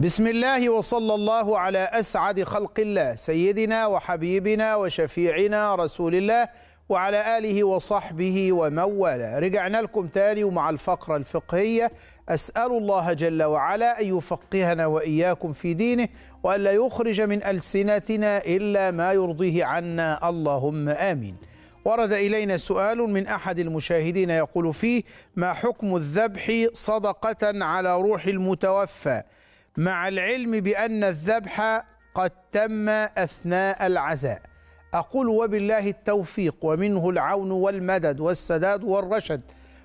بسم الله وصلى الله على أسعد خلق الله سيدنا وحبيبنا وشفيعنا رسول الله وعلى آله وصحبه ومن والاه رجعنا لكم تاني ومع الفقرة الفقهية أسأل الله جل وعلا أن يفقهنا وإياكم في دينه وأن لا يخرج من ألسنتنا إلا ما يرضيه عنا اللهم آمين ورد إلينا سؤال من أحد المشاهدين يقول فيه ما حكم الذبح صدقة على روح المتوفى مع العلم بأن الذبح قد تم أثناء العزاء أقول وبالله التوفيق ومنه العون والمدد والسداد والرشد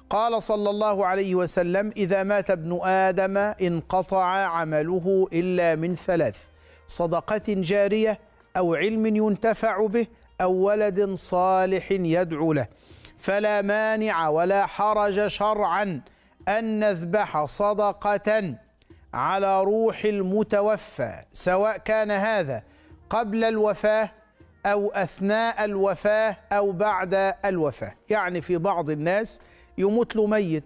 قال صلى الله عليه وسلم إذا مات ابن آدم انقطع عمله إلا من ثلاث صدقة جارية أو علم ينتفع به أو ولد صالح يدعو له فلا مانع ولا حرج شرعا أن نذبح صدقة على روح المتوفى سواء كان هذا قبل الوفاه او اثناء الوفاه او بعد الوفاه يعني في بعض الناس يموت له ميت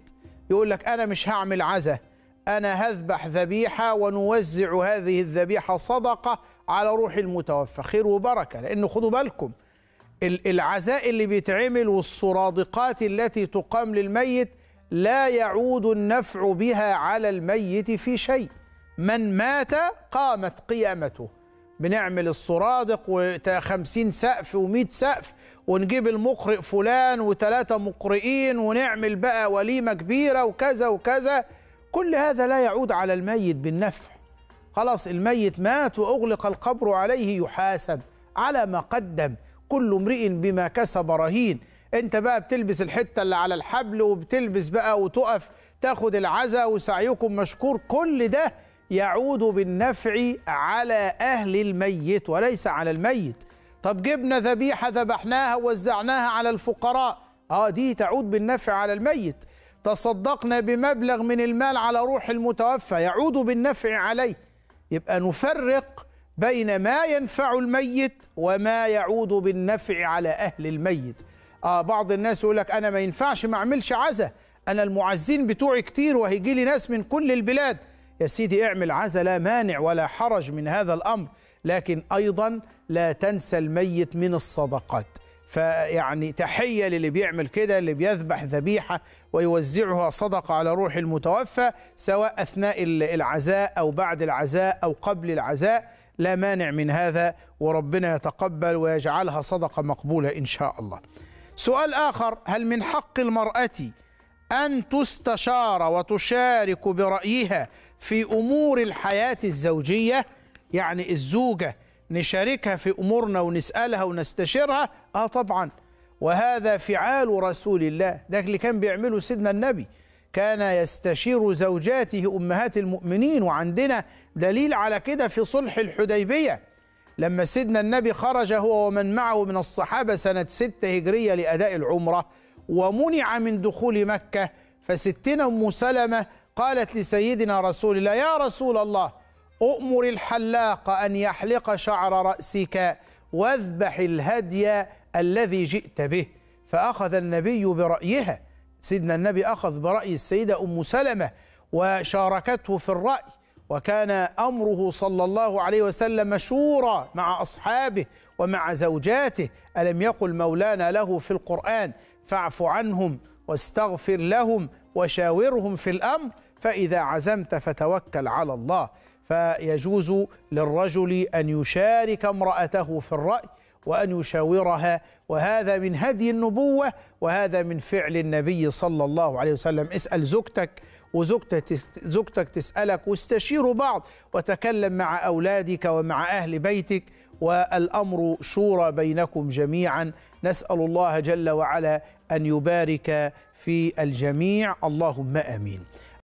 يقول لك انا مش هعمل عزاء انا هذبح ذبيحه ونوزع هذه الذبيحه صدقه على روح المتوفى خير وبركه لانه خدوا بالكم العزاء اللي بيتعمل والصرادقات التي تقام للميت لا يعود النفع بها على الميت في شيء من مات قامت قيامته بنعمل السرادق 50 سقف و100 سقف ونجيب المقرئ فلان وثلاثة مقرئين ونعمل بقى وليمة كبيرة وكذا وكذا كل هذا لا يعود على الميت بالنفع خلاص الميت مات وأغلق القبر عليه يحاسب على ما قدم كل امرئ بما كسب رهين انت بقى بتلبس الحته اللي على الحبل وبتلبس بقى وتقف تاخد العزاء وسعيكم مشكور كل ده يعود بالنفع على اهل الميت وليس على الميت طب جبنا ذبيحه ذبحناها ووزعناها على الفقراء اه دي تعود بالنفع على الميت تصدقنا بمبلغ من المال على روح المتوفى يعود بالنفع عليه يبقى نفرق بين ما ينفع الميت وما يعود بالنفع على اهل الميت آه بعض الناس يقول لك انا ما ينفعش ما اعملش عزا انا المعزين بتوعي كتير وهيجي لي ناس من كل البلاد يا سيدي اعمل عزا لا مانع ولا حرج من هذا الامر لكن ايضا لا تنسى الميت من الصدقات فيعني تحيه للي بيعمل كده اللي بيذبح ذبيحه ويوزعها صدقه على روح المتوفى سواء اثناء العزاء او بعد العزاء او قبل العزاء لا مانع من هذا وربنا يتقبل ويجعلها صدقه مقبوله ان شاء الله سؤال آخر هل من حق المرأة أن تستشار وتشارك برأيها في أمور الحياة الزوجية يعني الزوجة نشاركها في أمورنا ونسألها ونستشيرها آه طبعا وهذا فعال رسول الله ده اللي كان بيعمله سيدنا النبي كان يستشير زوجاته أمهات المؤمنين وعندنا دليل على كده في صلح الحديبية لما سيدنا النبي خرج هو ومن معه من الصحابة سنة ستة هجرية لأداء العمرة ومنع من دخول مكة فستنا أم سلمة قالت لسيدنا رسول الله يا رسول الله أؤمر الحلاق أن يحلق شعر رأسك واذبح الهدي الذي جئت به فأخذ النبي برأيها سيدنا النبي أخذ برأي السيدة أم سلمة وشاركته في الرأي وكان أمره صلى الله عليه وسلم شورى مع أصحابه ومع زوجاته ألم يقل مولانا له في القرآن فاعف عنهم واستغفر لهم وشاورهم في الأمر فإذا عزمت فتوكل على الله فيجوز للرجل أن يشارك امرأته في الرأي وأن يشاورها وهذا من هدي النبوة وهذا من فعل النبي صلى الله عليه وسلم اسأل زوجتك وزوجتك زوجتك تسألك واستشيروا بعض وتكلم مع أولادك ومع أهل بيتك والأمر شورى بينكم جميعا نسأل الله جل وعلا أن يبارك في الجميع اللهم آمين